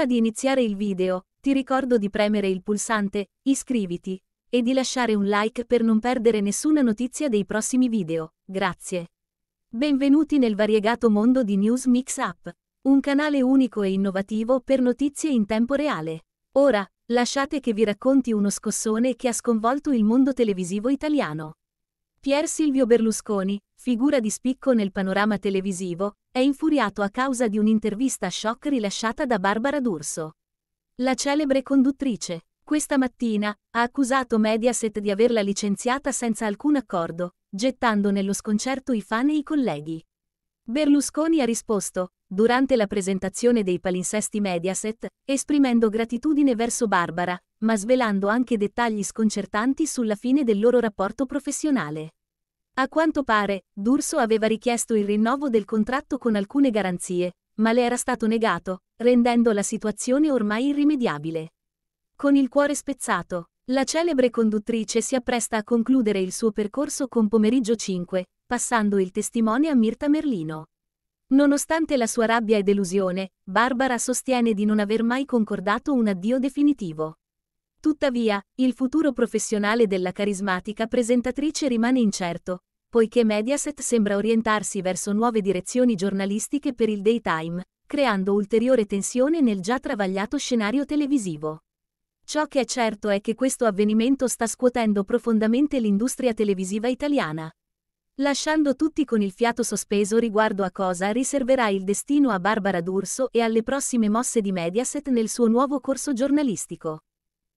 Prima di iniziare il video, ti ricordo di premere il pulsante iscriviti e di lasciare un like per non perdere nessuna notizia dei prossimi video. Grazie. Benvenuti nel variegato mondo di News Mix Up, un canale unico e innovativo per notizie in tempo reale. Ora, lasciate che vi racconti uno scossone che ha sconvolto il mondo televisivo italiano. Pier Silvio Berlusconi, figura di spicco nel panorama televisivo, è infuriato a causa di un'intervista shock rilasciata da Barbara D'Urso. La celebre conduttrice, questa mattina, ha accusato Mediaset di averla licenziata senza alcun accordo, gettando nello sconcerto i fan e i colleghi. Berlusconi ha risposto, durante la presentazione dei palinsesti Mediaset, esprimendo gratitudine verso Barbara, ma svelando anche dettagli sconcertanti sulla fine del loro rapporto professionale. A quanto pare, D'Urso aveva richiesto il rinnovo del contratto con alcune garanzie, ma le era stato negato, rendendo la situazione ormai irrimediabile. Con il cuore spezzato, la celebre conduttrice si appresta a concludere il suo percorso con Pomeriggio 5, passando il testimone a Mirta Merlino. Nonostante la sua rabbia e delusione, Barbara sostiene di non aver mai concordato un addio definitivo. Tuttavia, il futuro professionale della carismatica presentatrice rimane incerto, poiché Mediaset sembra orientarsi verso nuove direzioni giornalistiche per il daytime, creando ulteriore tensione nel già travagliato scenario televisivo. Ciò che è certo è che questo avvenimento sta scuotendo profondamente l'industria televisiva italiana, lasciando tutti con il fiato sospeso riguardo a cosa riserverà il destino a Barbara D'Urso e alle prossime mosse di Mediaset nel suo nuovo corso giornalistico.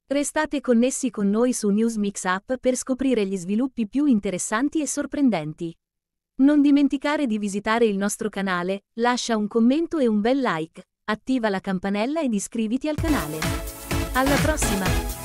Restate connessi con noi su News Mix Up per scoprire gli sviluppi più interessanti e sorprendenti. Non dimenticare di visitare il nostro canale, lascia un commento e un bel like, attiva la campanella ed iscriviti al canale. Alla prossima!